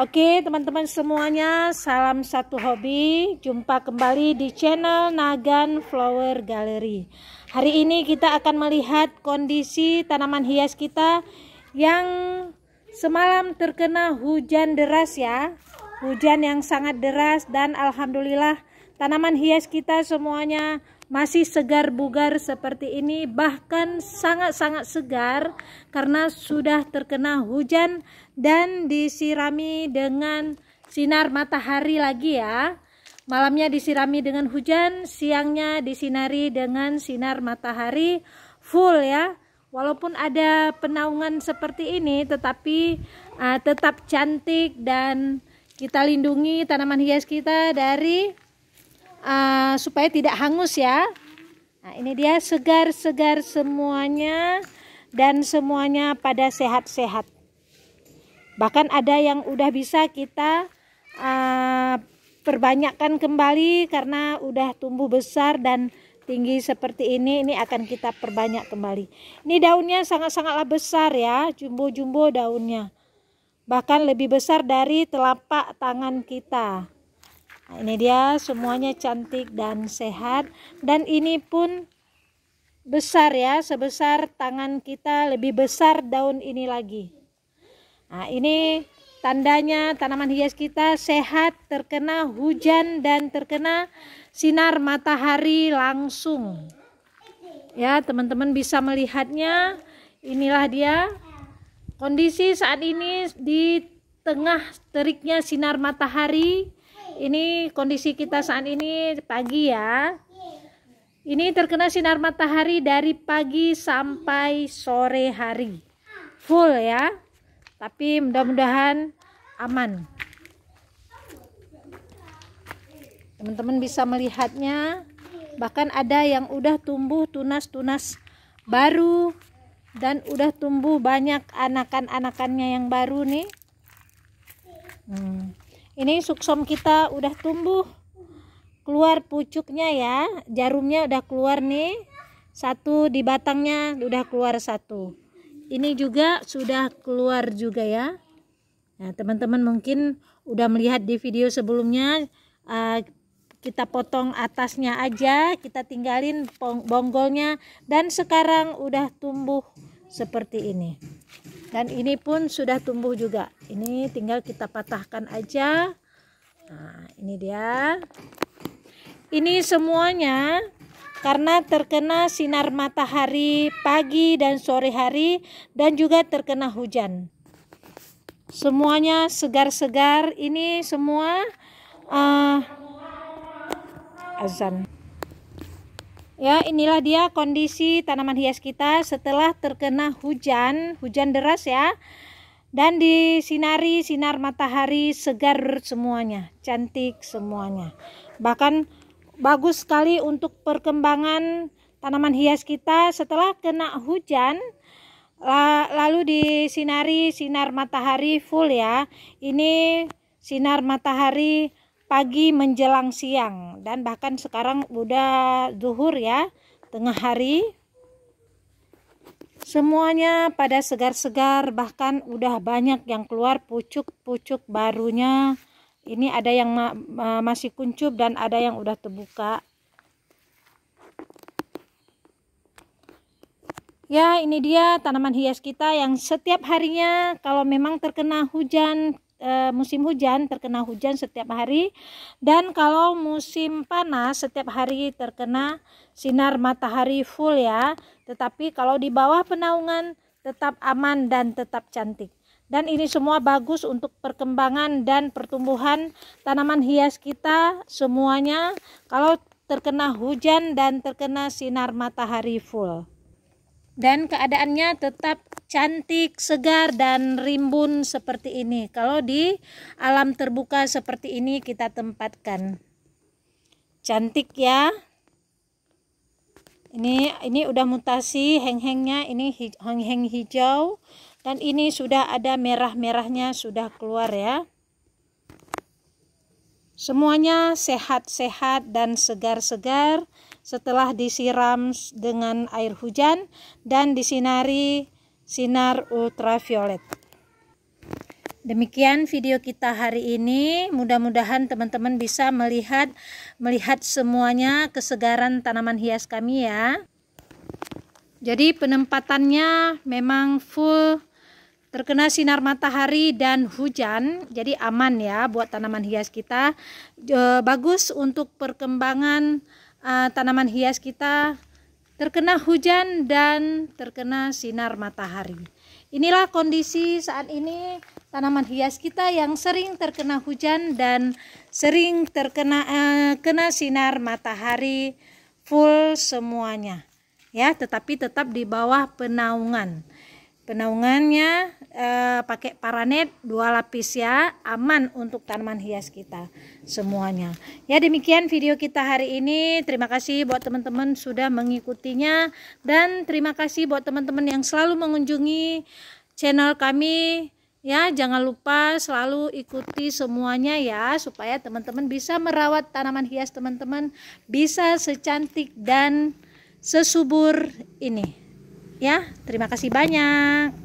Oke teman-teman semuanya salam satu hobi jumpa kembali di channel Nagan Flower Gallery Hari ini kita akan melihat kondisi tanaman hias kita yang semalam terkena hujan deras ya Hujan yang sangat deras dan Alhamdulillah tanaman hias kita semuanya masih segar bugar seperti ini bahkan sangat-sangat segar karena sudah terkena hujan dan disirami dengan sinar matahari lagi ya malamnya disirami dengan hujan siangnya disinari dengan sinar matahari full ya walaupun ada penaungan seperti ini tetapi uh, tetap cantik dan kita lindungi tanaman hias kita dari uh, supaya tidak hangus ya. Nah, ini dia segar-segar semuanya dan semuanya pada sehat-sehat. Bahkan ada yang udah bisa kita uh, perbanyakkan kembali karena udah tumbuh besar dan tinggi seperti ini ini akan kita perbanyak kembali. Ini daunnya sangat-sangatlah besar ya, jumbo-jumbo daunnya. Bahkan lebih besar dari telapak tangan kita ini dia semuanya cantik dan sehat dan ini pun besar ya sebesar tangan kita lebih besar daun ini lagi nah ini tandanya tanaman hias kita sehat terkena hujan dan terkena sinar matahari langsung ya teman-teman bisa melihatnya inilah dia kondisi saat ini di tengah teriknya sinar matahari ini kondisi kita saat ini pagi ya ini terkena sinar matahari dari pagi sampai sore hari full ya tapi mudah-mudahan aman teman-teman bisa melihatnya bahkan ada yang udah tumbuh tunas-tunas baru dan udah tumbuh banyak anakan-anakannya yang baru nih hmm ini suksom kita udah tumbuh keluar pucuknya ya jarumnya udah keluar nih satu di batangnya udah keluar satu ini juga sudah keluar juga ya nah teman-teman mungkin udah melihat di video sebelumnya uh, kita potong atasnya aja, kita tinggalin bonggolnya dan sekarang udah tumbuh seperti ini dan ini pun sudah tumbuh juga ini tinggal kita patahkan aja nah ini dia ini semuanya karena terkena sinar matahari pagi dan sore hari dan juga terkena hujan semuanya segar-segar ini semua uh, azan Ya, inilah dia kondisi tanaman hias kita setelah terkena hujan, hujan deras ya. Dan disinari sinar matahari segar semuanya, cantik semuanya. Bahkan bagus sekali untuk perkembangan tanaman hias kita setelah kena hujan lalu disinari sinar matahari full ya. Ini sinar matahari pagi menjelang siang dan bahkan sekarang udah zuhur ya tengah hari semuanya pada segar-segar bahkan udah banyak yang keluar pucuk-pucuk barunya ini ada yang ma ma masih kuncup dan ada yang udah terbuka ya ini dia tanaman hias kita yang setiap harinya kalau memang terkena hujan Eh, musim hujan terkena hujan setiap hari dan kalau musim panas setiap hari terkena sinar matahari full ya tetapi kalau di bawah penaungan tetap aman dan tetap cantik dan ini semua bagus untuk perkembangan dan pertumbuhan tanaman hias kita semuanya kalau terkena hujan dan terkena sinar matahari full dan keadaannya tetap cantik, segar dan rimbun seperti ini. Kalau di alam terbuka seperti ini kita tempatkan. Cantik ya. Ini ini udah mutasi heng-hengnya, ini heng-heng hijau dan ini sudah ada merah-merahnya sudah keluar ya. Semuanya sehat-sehat dan segar-segar setelah disiram dengan air hujan dan disinari sinar ultraviolet. Demikian video kita hari ini. Mudah-mudahan teman-teman bisa melihat melihat semuanya kesegaran tanaman hias kami ya. Jadi penempatannya memang full terkena sinar matahari dan hujan. Jadi aman ya buat tanaman hias kita. E, bagus untuk perkembangan uh, tanaman hias kita terkena hujan dan terkena sinar matahari. Inilah kondisi saat ini tanaman hias kita yang sering terkena hujan dan sering terkena uh, kena sinar matahari full semuanya. Ya, tetapi tetap di bawah penaungan. Penaungannya eh, pakai paranet dua lapis ya, aman untuk tanaman hias kita semuanya. Ya demikian video kita hari ini. Terima kasih buat teman-teman sudah mengikutinya dan terima kasih buat teman-teman yang selalu mengunjungi channel kami ya jangan lupa selalu ikuti semuanya ya supaya teman-teman bisa merawat tanaman hias teman-teman bisa secantik dan sesubur ini ya terima kasih banyak